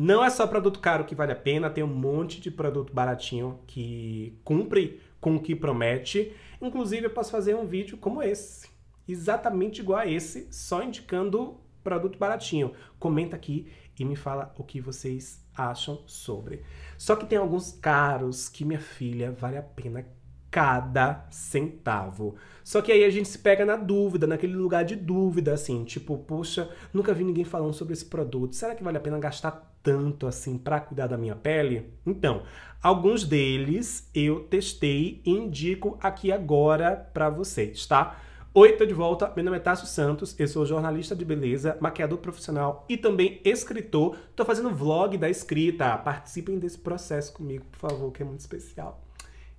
Não é só produto caro que vale a pena, tem um monte de produto baratinho que cumpre com o que promete. Inclusive, eu posso fazer um vídeo como esse, exatamente igual a esse, só indicando produto baratinho. Comenta aqui e me fala o que vocês acham sobre. Só que tem alguns caros que minha filha vale a pena cada centavo. Só que aí a gente se pega na dúvida, naquele lugar de dúvida, assim, tipo, poxa, nunca vi ninguém falando sobre esse produto. Será que vale a pena gastar tanto assim para cuidar da minha pele? Então, alguns deles eu testei e indico aqui agora para vocês, tá? Oi, tô de volta. Meu nome é Tássio Santos, eu sou jornalista de beleza, maquiador profissional e também escritor. Tô fazendo vlog da escrita. Participem desse processo comigo, por favor, que é muito especial.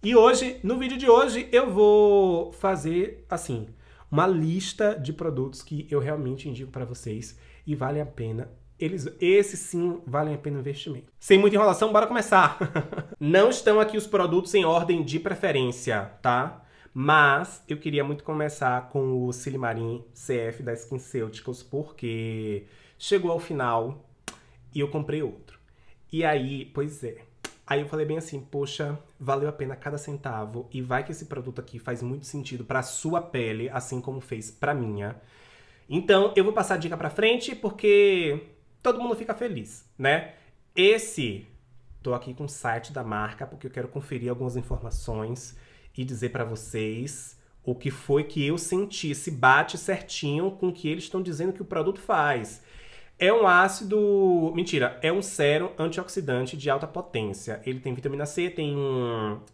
E hoje, no vídeo de hoje, eu vou fazer assim, uma lista de produtos que eu realmente indico para vocês e vale a pena eles, esse sim valem a pena o investimento. Sem muita enrolação, bora começar. Não estão aqui os produtos em ordem de preferência, tá? Mas eu queria muito começar com o Silimarin CF da SkinCeuticals, porque chegou ao final e eu comprei outro. E aí, pois é. Aí eu falei bem assim, poxa, valeu a pena cada centavo e vai que esse produto aqui faz muito sentido para sua pele, assim como fez para minha. Então, eu vou passar a dica para frente porque todo mundo fica feliz, né? Esse tô aqui com o site da marca porque eu quero conferir algumas informações e dizer para vocês o que foi que eu senti, se bate certinho com o que eles estão dizendo que o produto faz. É um ácido. Mentira, é um sérum antioxidante de alta potência. Ele tem vitamina C, tem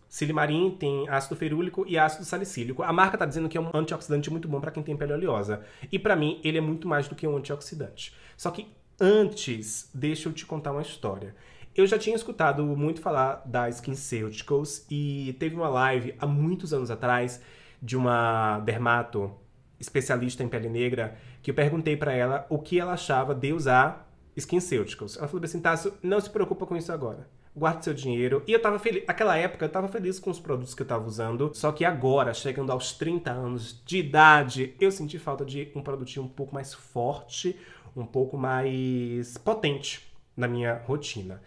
silimarim, tem ácido ferúlico e ácido salicílico. A marca está dizendo que é um antioxidante muito bom para quem tem pele oleosa. E para mim, ele é muito mais do que um antioxidante. Só que Antes, deixa eu te contar uma história. Eu já tinha escutado muito falar da SkinCeuticals e teve uma live há muitos anos atrás de uma dermato especialista em pele negra que eu perguntei para ela o que ela achava de usar SkinCeuticals. Ela falou assim, Tássio, não se preocupa com isso agora guarde seu dinheiro. E eu tava feliz. Aquela época eu tava feliz com os produtos que eu tava usando. Só que agora, chegando aos 30 anos de idade, eu senti falta de um produtinho um pouco mais forte, um pouco mais potente na minha rotina.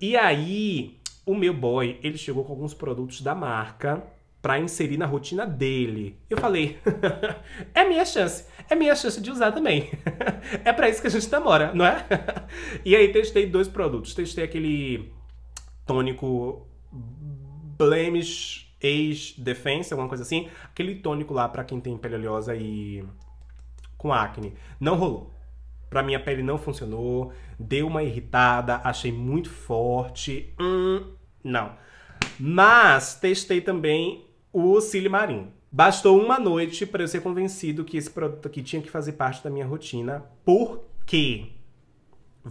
E aí, o meu boy, ele chegou com alguns produtos da marca para inserir na rotina dele. Eu falei: "É minha chance, é minha chance de usar também. é para isso que a gente namora, não é?" e aí testei dois produtos. Testei aquele tônico Blemish Age Defense, alguma coisa assim, aquele tônico lá para quem tem pele oleosa e com acne. Não rolou. Pra minha pele não funcionou, deu uma irritada, achei muito forte. Hum, não. Mas testei também o Silimarim. Bastou uma noite para eu ser convencido que esse produto aqui tinha que fazer parte da minha rotina. Por quê?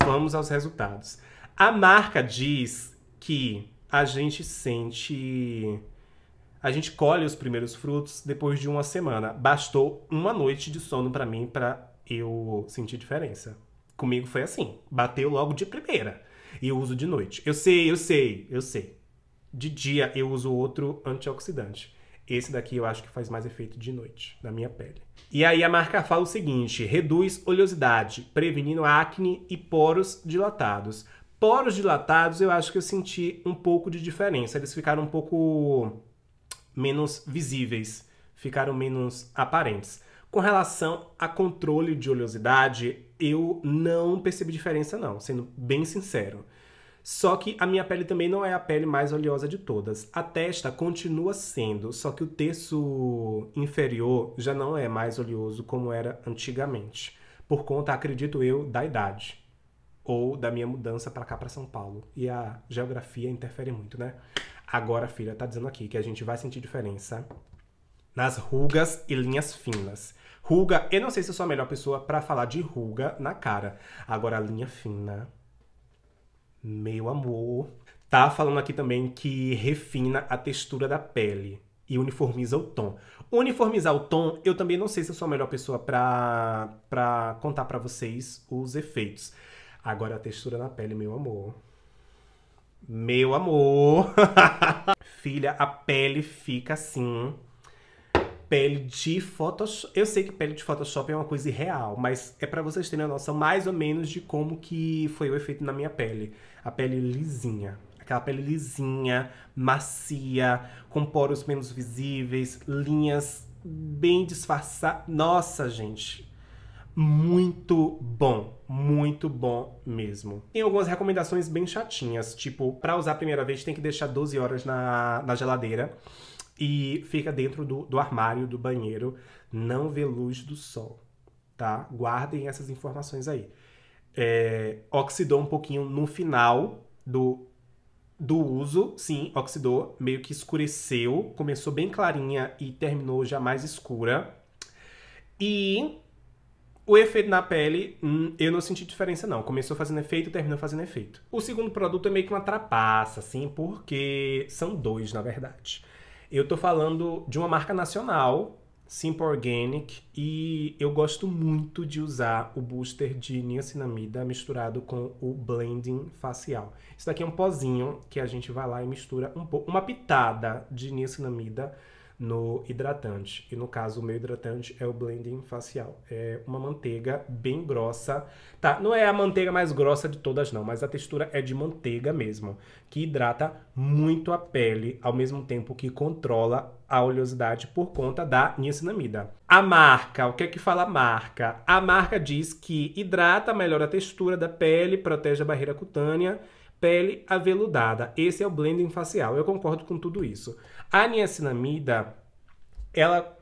Vamos aos resultados. A marca diz que a gente sente. A gente colhe os primeiros frutos depois de uma semana. Bastou uma noite de sono para mim para eu senti diferença. Comigo foi assim, bateu logo de primeira. E eu uso de noite. Eu sei, eu sei, eu sei. De dia eu uso outro antioxidante. Esse daqui eu acho que faz mais efeito de noite, na minha pele. E aí a marca fala o seguinte: reduz oleosidade, prevenindo acne e poros dilatados. Poros dilatados eu acho que eu senti um pouco de diferença. Eles ficaram um pouco menos visíveis, ficaram menos aparentes. Com relação a controle de oleosidade, eu não percebi diferença não, sendo bem sincero. Só que a minha pele também não é a pele mais oleosa de todas. A testa continua sendo, só que o terço inferior já não é mais oleoso como era antigamente. Por conta, acredito eu, da idade. Ou da minha mudança para cá, para São Paulo. E a geografia interfere muito, né? Agora filha tá dizendo aqui que a gente vai sentir diferença nas rugas e linhas finas. Ruga, eu não sei se eu sou a melhor pessoa para falar de ruga na cara. Agora, a linha fina. Meu amor. Tá falando aqui também que refina a textura da pele e uniformiza o tom. Uniformizar o tom, eu também não sei se eu sou a melhor pessoa para contar para vocês os efeitos. Agora a textura na pele, meu amor. Meu amor. Filha, a pele fica assim pele de Photoshop. Eu sei que pele de Photoshop é uma coisa irreal, mas é para vocês terem a noção mais ou menos de como que foi o efeito na minha pele. A pele lisinha. Aquela pele lisinha, macia, com poros menos visíveis, linhas bem disfarçadas. Nossa, gente, muito bom, muito bom mesmo. Tem algumas recomendações bem chatinhas, tipo, para usar a primeira vez tem que deixar 12 horas na, na geladeira. E fica dentro do, do armário, do banheiro. Não vê luz do sol, tá? Guardem essas informações aí. É, oxidou um pouquinho no final do, do uso, sim, oxidou, meio que escureceu, começou bem clarinha e terminou já mais escura. E o efeito na pele, hum, eu não senti diferença não. Começou fazendo efeito, terminou fazendo efeito. O segundo produto é meio que uma trapaça, assim, porque são dois, na verdade. Eu tô falando de uma marca nacional, Simple Organic, e eu gosto muito de usar o booster de niacinamida misturado com o blending facial. Isso daqui é um pozinho que a gente vai lá e mistura um pouco, uma pitada de niacinamida no hidratante. E no caso, o meu hidratante é o blending facial. É uma manteiga bem grossa. Tá, não é a manteiga mais grossa de todas, não, mas a textura é de manteiga mesmo, que hidrata muito a pele, ao mesmo tempo que controla a oleosidade por conta da niacinamida. A marca, o que é que fala a marca? A marca diz que hidrata, melhora a textura da pele, protege a barreira cutânea pele aveludada. Esse é o blending facial. Eu concordo com tudo isso. A niacinamida, ela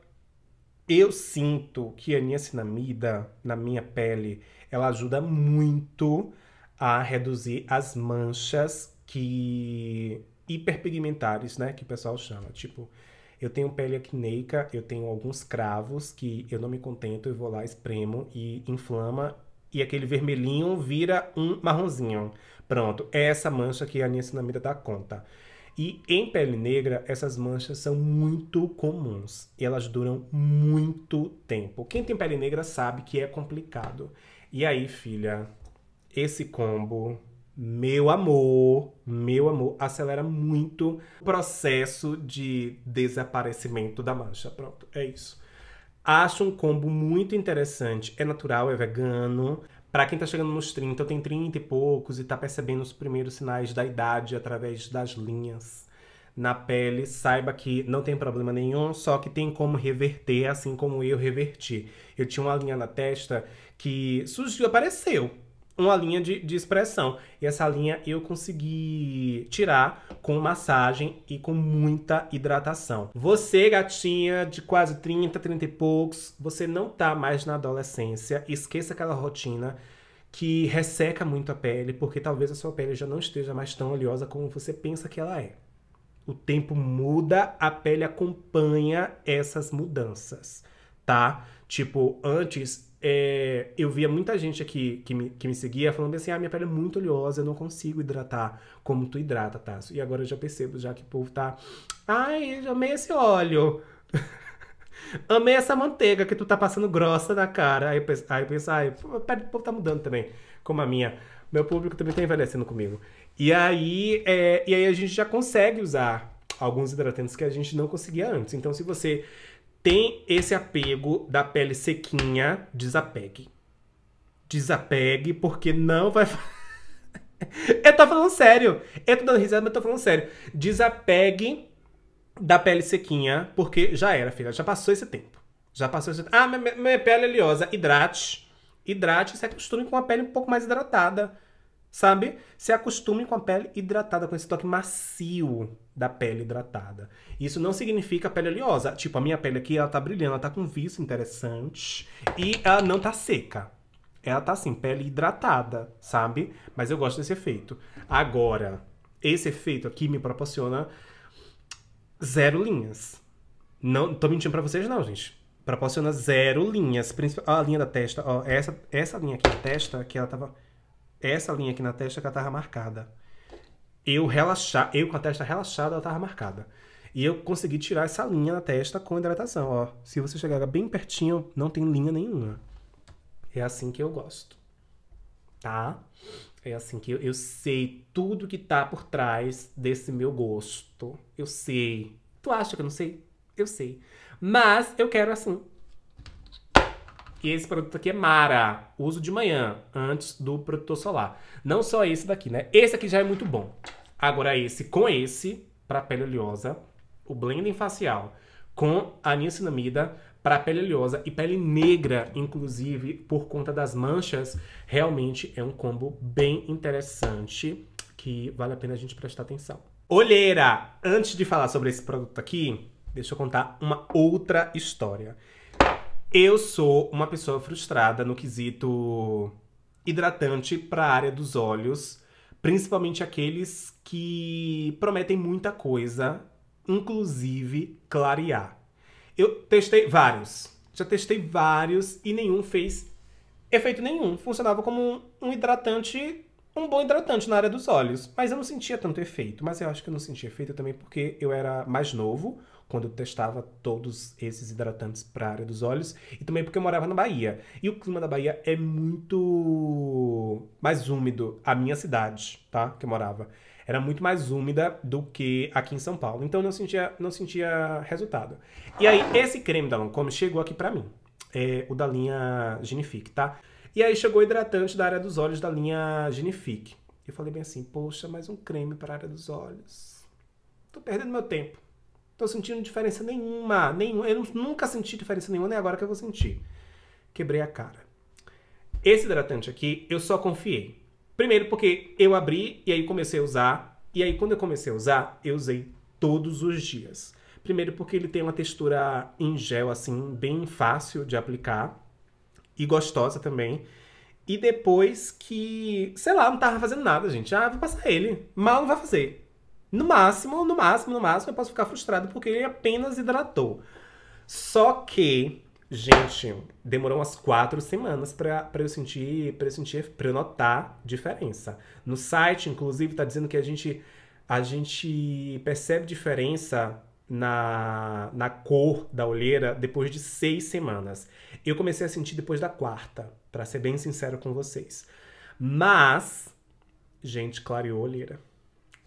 eu sinto que a niacinamida na minha pele, ela ajuda muito a reduzir as manchas que hiperpigmentares, né, que o pessoal chama, tipo eu tenho pele acneica, eu tenho alguns cravos que eu não me contento, eu vou lá, espremo e inflama e aquele vermelhinho vira um marronzinho. Pronto, é essa mancha que a niacinamida dá conta. E em pele negra, essas manchas são muito comuns e elas duram muito tempo. Quem tem pele negra sabe que é complicado. E aí, filha, esse combo, meu amor, meu amor, acelera muito o processo de desaparecimento da mancha. Pronto, é isso. Acho um combo muito interessante. É natural, é vegano. Para quem tá chegando nos 30, tem 30 e poucos e tá percebendo os primeiros sinais da idade através das linhas na pele, saiba que não tem problema nenhum, só que tem como reverter, assim como eu reverti. Eu tinha uma linha na testa que surgiu, apareceu, uma linha de, de expressão. E essa linha eu consegui tirar com massagem e com muita hidratação. Você, gatinha de quase 30, 30 e poucos, você não tá mais na adolescência, esqueça aquela rotina que resseca muito a pele, porque talvez a sua pele já não esteja mais tão oleosa como você pensa que ela é. O tempo muda, a pele acompanha essas mudanças, tá? Tipo, antes é, eu via muita gente aqui que me, que me seguia falando assim: ah, minha pele é muito oleosa, eu não consigo hidratar como tu hidrata, Tasso. E agora eu já percebo já que o povo tá. Ai, amei esse óleo. amei essa manteiga que tu tá passando grossa na cara. Aí eu penso, aí eu penso ai, o povo tá mudando também, como a minha. Meu público também tá envelhecendo comigo. E aí, é, e aí a gente já consegue usar alguns hidratantes que a gente não conseguia antes. Então, se você tem esse apego da pele sequinha, desapegue. Desapegue, porque não vai. eu tô falando sério. Eu tô dando risada, mas eu tô falando sério. Desapegue da pele sequinha, porque já era, filha. Já passou esse tempo. Já passou esse tempo. Ah, minha, minha pele é oleosa. Hidrate. Hidrate e se acostuma com uma pele um pouco mais hidratada sabe? Se acostume com a pele hidratada, com esse toque macio da pele hidratada. Isso não significa pele oleosa. Tipo, a minha pele aqui, ela tá brilhando, ela tá com vício interessante e ela não tá seca. Ela tá assim, pele hidratada, sabe? Mas eu gosto desse efeito. Agora, esse efeito aqui me proporciona zero linhas. Não tô mentindo para vocês não, gente. Proporciona zero linhas. A linha da testa, ó, essa, essa linha aqui da testa, que ela tava essa linha aqui na testa que ela tava marcada. Eu relaxar, eu com a testa relaxada, ela tava marcada. E eu consegui tirar essa linha na testa com hidratação, ó. Se você chegar bem pertinho, não tem linha nenhuma. É assim que eu gosto. Tá? É assim que eu, eu sei tudo que tá por trás desse meu gosto. Eu sei. Tu acha que eu não sei? Eu sei. Mas eu quero assim porque esse produto aqui é Mara. Uso de manhã, antes do protetor solar. Não só esse daqui, né? Esse aqui já é muito bom. Agora esse com esse, para pele oleosa, o blending facial com a niacinamida para pele oleosa e pele negra, inclusive, por conta das manchas, realmente é um combo bem interessante que vale a pena a gente prestar atenção. Olheira! Antes de falar sobre esse produto aqui, deixa eu contar uma outra história. Eu sou uma pessoa frustrada no quesito hidratante para a área dos olhos, principalmente aqueles que prometem muita coisa, inclusive clarear. Eu testei vários, já testei vários e nenhum fez efeito nenhum. Funcionava como um, hidratante, um bom hidratante na área dos olhos, mas eu não sentia tanto efeito. Mas eu acho que eu não sentia efeito também porque eu era mais novo quando eu testava todos esses hidratantes para a área dos olhos e também porque eu morava na Bahia. E o clima da Bahia é muito mais úmido, a minha cidade, tá? Que eu morava. Era muito mais úmida do que aqui em São Paulo. Então eu não sentia, não sentia resultado. E aí, esse creme da Lancôme chegou aqui para mim. É, o da linha Genifique, tá? E aí chegou o hidratante da área dos olhos da linha Genifique. Eu falei bem assim, poxa, mais um creme para a área dos olhos. Tô perdendo meu tempo. Tô sentindo diferença nenhuma, nenhuma. Eu nunca senti diferença nenhuma, nem agora que eu vou sentir. Quebrei a cara. Esse hidratante aqui, eu só confiei. Primeiro porque eu abri e aí comecei a usar. E aí quando eu comecei a usar, eu usei todos os dias. Primeiro porque ele tem uma textura em gel, assim, bem fácil de aplicar. E gostosa também. E depois que, sei lá, não tava fazendo nada, gente. Ah, vou passar ele. Mal não vai fazer. No máximo, no máximo, no máximo, eu posso ficar frustrado porque ele apenas hidratou. Só que, gente, demorou umas quatro semanas para eu sentir, para eu sentir, para eu notar diferença. No site, inclusive, tá dizendo que a gente a gente percebe diferença na, na cor da olheira depois de seis semanas. Eu comecei a sentir depois da quarta, para ser bem sincero com vocês. Mas, gente, clareou a olheira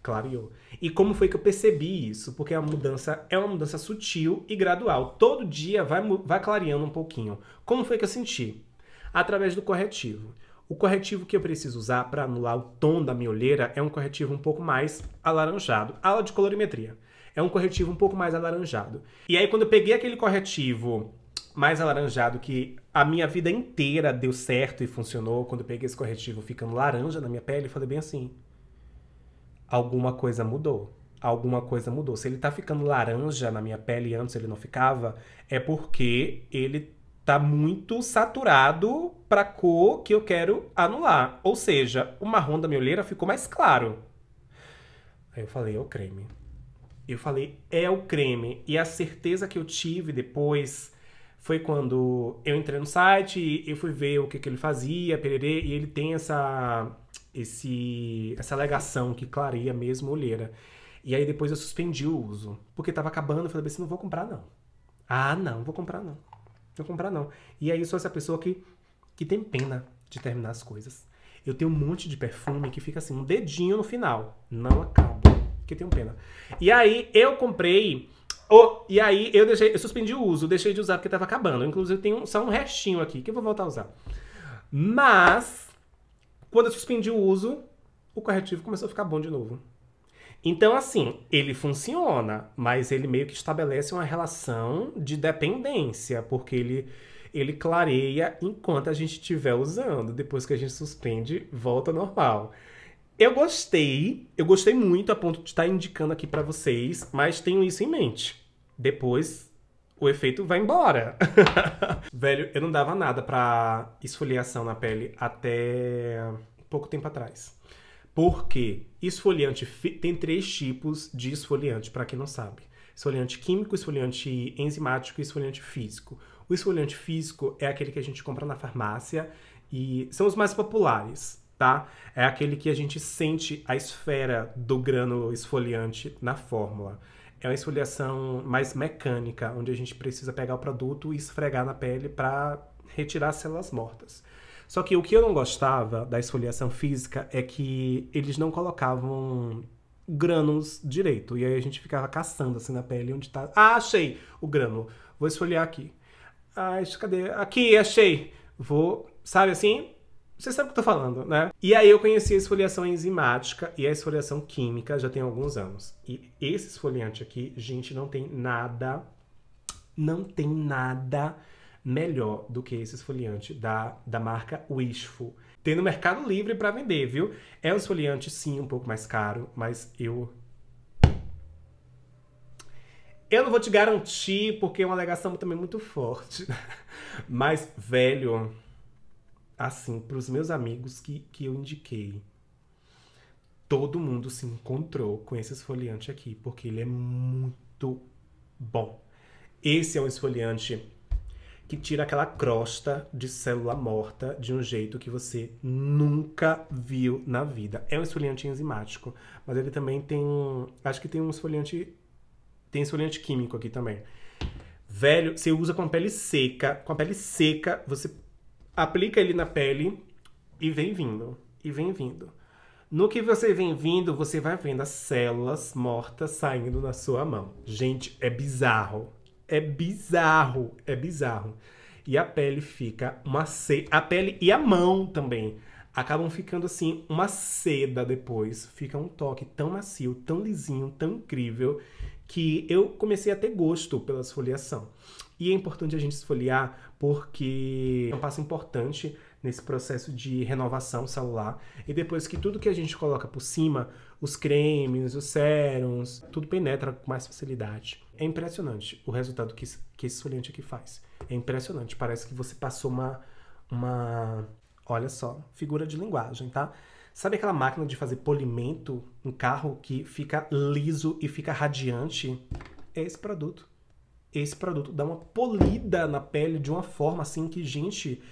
clareou. E como foi que eu percebi isso? Porque a mudança é uma mudança sutil e gradual. Todo dia vai, vai clareando um pouquinho. Como foi que eu senti? Através do corretivo. O corretivo que eu preciso usar para anular o tom da minha olheira é um corretivo um pouco mais alaranjado, ala de colorimetria. É um corretivo um pouco mais alaranjado. E aí, quando eu peguei aquele corretivo mais alaranjado que a minha vida inteira deu certo e funcionou, quando eu peguei esse corretivo ficando laranja na minha pele, eu falei bem assim: alguma coisa mudou. Alguma coisa mudou. Se ele tá ficando laranja na minha pele antes ele não ficava, é porque ele tá muito saturado pra cor que eu quero anular. Ou seja, o marrom da minha olheira ficou mais claro. Aí eu falei, é o creme. Eu falei, é o creme. E a certeza que eu tive depois foi quando eu entrei no site, eu fui ver o que, que ele fazia, pererê, e ele tem essa esse, essa alegação que clareia mesmo a olheira. E aí depois eu suspendi o uso, porque tava acabando, eu falei assim, não vou comprar não. Ah, não, não vou comprar não. Não vou comprar não. E aí eu sou essa pessoa que, que tem pena de terminar as coisas. Eu tenho um monte de perfume que fica assim, um dedinho no final. Não acabo, porque tenho pena. E aí eu comprei... Oh, e aí eu deixei, eu suspendi o uso, deixei de usar porque tava acabando. Inclusive tem um, só um restinho aqui que eu vou voltar a usar. Mas quando eu suspendi o uso, o corretivo começou a ficar bom de novo. Então, assim, ele funciona, mas ele meio que estabelece uma relação de dependência, porque ele, ele clareia enquanto a gente estiver usando. Depois que a gente suspende, volta ao normal. Eu gostei, eu gostei muito a ponto de estar indicando aqui para vocês, mas tenho isso em mente. Depois o efeito vai embora. Velho, eu não dava nada pra esfoliação na pele até pouco tempo atrás. Porque esfoliante tem três tipos de esfoliante, para quem não sabe. Esfoliante químico, esfoliante enzimático e esfoliante físico. O esfoliante físico é aquele que a gente compra na farmácia e são os mais populares, tá? É aquele que a gente sente a esfera do grânulo esfoliante na fórmula é uma esfoliação mais mecânica, onde a gente precisa pegar o produto e esfregar na pele para retirar células mortas. Só que o que eu não gostava da esfoliação física é que eles não colocavam grânulos direito. E aí a gente ficava caçando assim na pele onde tá. Ah, achei o grânulo. Vou esfoliar aqui. Ah, cadê? Aqui, achei. Vou, sabe assim? Você sabe o que eu tô falando, né? E aí eu conheci a esfoliação enzimática e a esfoliação química já tem alguns anos. E esse esfoliante aqui, gente, não tem nada, não tem nada melhor do que esse esfoliante da, da marca Wishful. Tem no Mercado Livre para vender, viu? É um esfoliante, sim, um pouco mais caro, mas eu eu não vou te garantir, porque é uma alegação também muito forte. Mas, velho, assim, para os meus amigos que, que eu indiquei. Todo mundo se encontrou com esse esfoliante aqui, porque ele é muito bom. Esse é um esfoliante que tira aquela crosta de célula morta de um jeito que você nunca viu na vida. É um esfoliante enzimático, mas ele também tem, acho que tem um esfoliante tem esfoliante químico aqui também. Velho, você usa com a pele seca, com a pele seca você aplica ele na pele e vem vindo. E vem vindo. No que você vem vindo, você vai vendo as células mortas saindo na sua mão. Gente, é bizarro. É bizarro. É bizarro. E a pele fica uma seda. A pele e a mão também acabam ficando assim, uma seda depois. Fica um toque tão macio, tão lisinho, tão incrível, que eu comecei a ter gosto pela esfoliação. E é importante a gente esfoliar porque é um passo importante nesse processo de renovação celular. E depois que tudo que a gente coloca por cima, os cremes, os sérums, tudo penetra com mais facilidade. É impressionante o resultado que, que esse esfoliante aqui faz. É impressionante. Parece que você passou uma, uma. Olha só, figura de linguagem, tá? Sabe aquela máquina de fazer polimento em um carro que fica liso e fica radiante? É esse produto esse produto dá uma polida na pele de uma forma assim que, gente,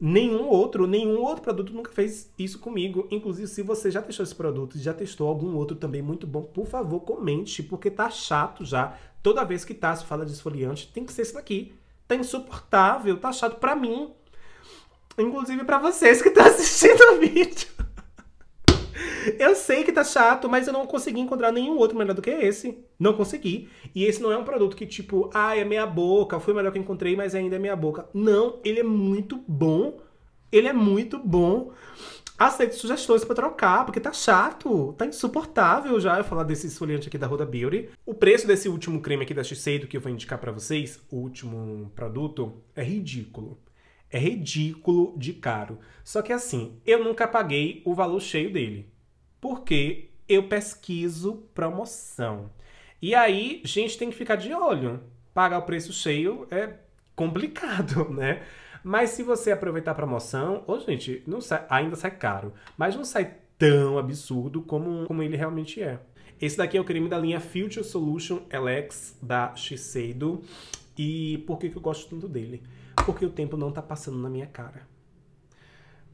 nenhum outro, nenhum outro produto nunca fez isso comigo. Inclusive, se você já testou esse produto e já testou algum outro também muito bom, por favor, comente, porque tá chato já. Toda vez que tá, se fala de esfoliante, tem que ser esse daqui. Tá insuportável, tá chato pra mim. Inclusive para vocês que estão assistindo o vídeo. Eu sei que tá chato, mas eu não consegui encontrar nenhum outro melhor do que esse. Não consegui. E esse não é um produto que, tipo, ah, é meia boca, foi o melhor que encontrei, mas ainda é meia boca. Não, ele é muito bom. Ele é muito bom. Aceito sugestões para trocar, porque tá chato, tá insuportável já eu falar desse esfoliante aqui da Roda Beauty. O preço desse último creme aqui da Shiseido que eu vou indicar para vocês, o último produto, é ridículo. É ridículo de caro. Só que assim, eu nunca paguei o valor cheio dele porque eu pesquiso promoção. E aí, gente, tem que ficar de olho. Pagar o preço cheio é complicado, né? Mas se você aproveitar a promoção, hoje, oh, gente, não sai, ainda sai caro, mas não sai tão absurdo como, como ele realmente é. Esse daqui é o creme da linha Future Solution LX da Shiseido. E por que, que eu gosto tanto dele? Porque o tempo não tá passando na minha cara.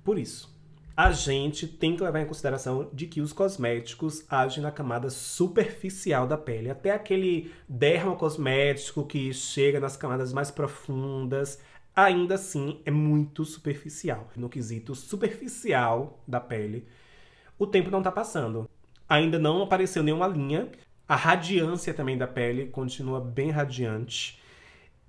Por isso a gente tem que levar em consideração de que os cosméticos agem na camada superficial da pele, até aquele dermocosmético que chega nas camadas mais profundas, ainda assim é muito superficial. No quesito superficial da pele, o tempo não está passando. Ainda não apareceu nenhuma linha. A radiância também da pele continua bem radiante.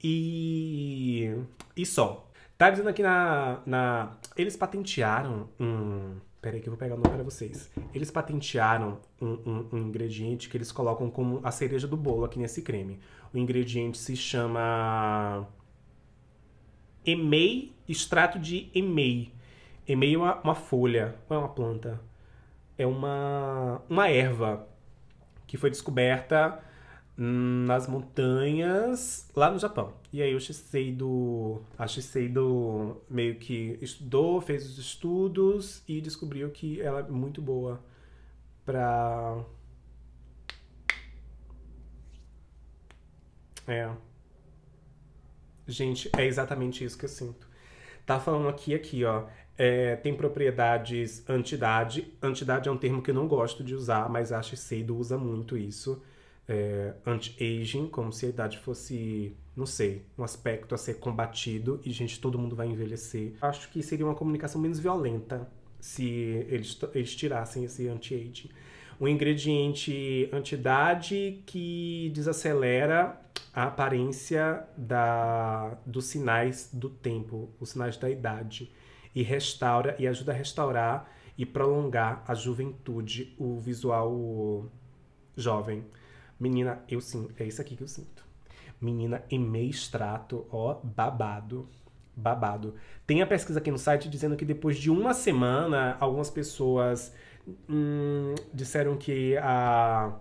E, e só. Tá dizendo aqui na, na. Eles patentearam um. Peraí que eu vou pegar o nome para vocês. Eles patentearam um, um, um, ingrediente que eles colocam como a cereja do bolo aqui nesse creme. O ingrediente se chama. Emei, extrato de emei. Emei é uma, uma folha, não é uma planta. É uma, uma erva que foi descoberta nas montanhas lá no Japão. E aí o Shiseido, a Shiseido meio que estudou, fez os estudos e descobriu que ela é muito boa pra... É. Gente, é exatamente isso que eu sinto. Tá falando aqui, aqui, ó. É, tem propriedades antidade. Antidade é um termo que eu não gosto de usar, mas a Shiseido usa muito isso é, anti-aging, como se a idade fosse, não sei, um aspecto a ser combatido e, gente, todo mundo vai envelhecer. Acho que seria uma comunicação menos violenta se eles, eles tirassem esse anti-aging. Um ingrediente anti-idade que desacelera a aparência da, dos sinais do tempo, os sinais da idade, e restaura e ajuda a restaurar e prolongar a juventude, o visual jovem. Menina, eu sinto. É isso aqui que eu sinto. Menina, em meio extrato, ó, babado. Babado. Tem a pesquisa aqui no site dizendo que depois de uma semana, algumas pessoas hum, disseram que a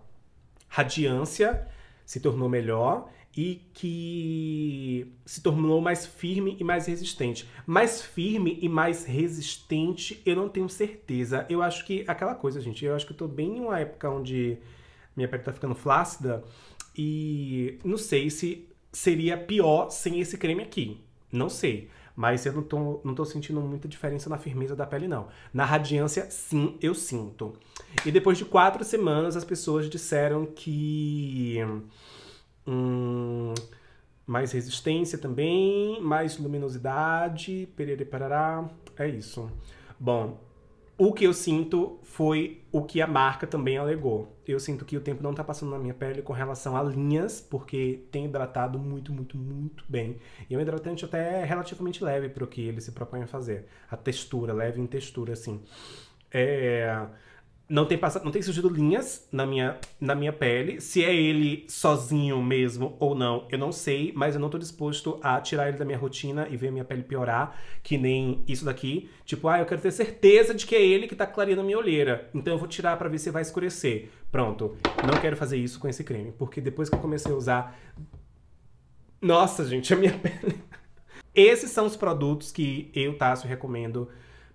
radiância se tornou melhor e que se tornou mais firme e mais resistente. Mais firme e mais resistente, eu não tenho certeza. Eu acho que aquela coisa, gente, eu acho que eu tô bem em uma época onde minha pele tá ficando flácida. E não sei se seria pior sem esse creme aqui. Não sei. Mas eu não tô, não tô sentindo muita diferença na firmeza da pele, não. Na radiância, sim, eu sinto. E depois de quatro semanas, as pessoas disseram que. Hum, mais resistência também, mais luminosidade, perere parará. É isso. Bom, o que eu sinto foi o que a marca também alegou. Eu sinto que o tempo não está passando na minha pele com relação a linhas, porque tem hidratado muito, muito, muito bem. E é um hidratante até relativamente leve para o que ele se propõe a fazer. A textura, leve em textura, assim. É não tem passado, não tem surgido linhas na minha, na minha pele. Se é ele sozinho mesmo ou não, eu não sei, mas eu não tô disposto a tirar ele da minha rotina e ver a minha pele piorar, que nem isso daqui. Tipo, ah, eu quero ter certeza de que é ele que tá clareando a minha olheira. Então eu vou tirar para ver se vai escurecer. Pronto. Não quero fazer isso com esse creme, porque depois que eu comecei a usar Nossa, gente, a minha pele. Esses são os produtos que eu, Tasso, recomendo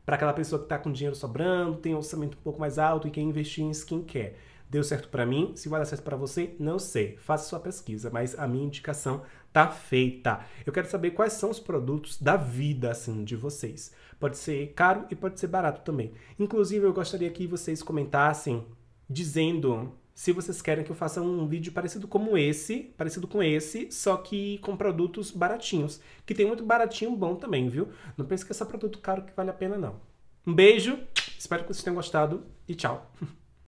para aquela pessoa que está com dinheiro sobrando, tem um orçamento um pouco mais alto e quer investir em skincare. Deu certo para mim? Se vai dar certo para você, não sei. Faça sua pesquisa, mas a minha indicação tá feita. Eu quero saber quais são os produtos da vida assim de vocês. Pode ser caro e pode ser barato também. Inclusive, eu gostaria que vocês comentassem dizendo se vocês querem que eu faça um vídeo parecido como esse, parecido com esse, só que com produtos baratinhos. Que tem muito baratinho bom também, viu? Não pense que é só produto caro que vale a pena, não. Um beijo, espero que vocês tenham gostado e tchau!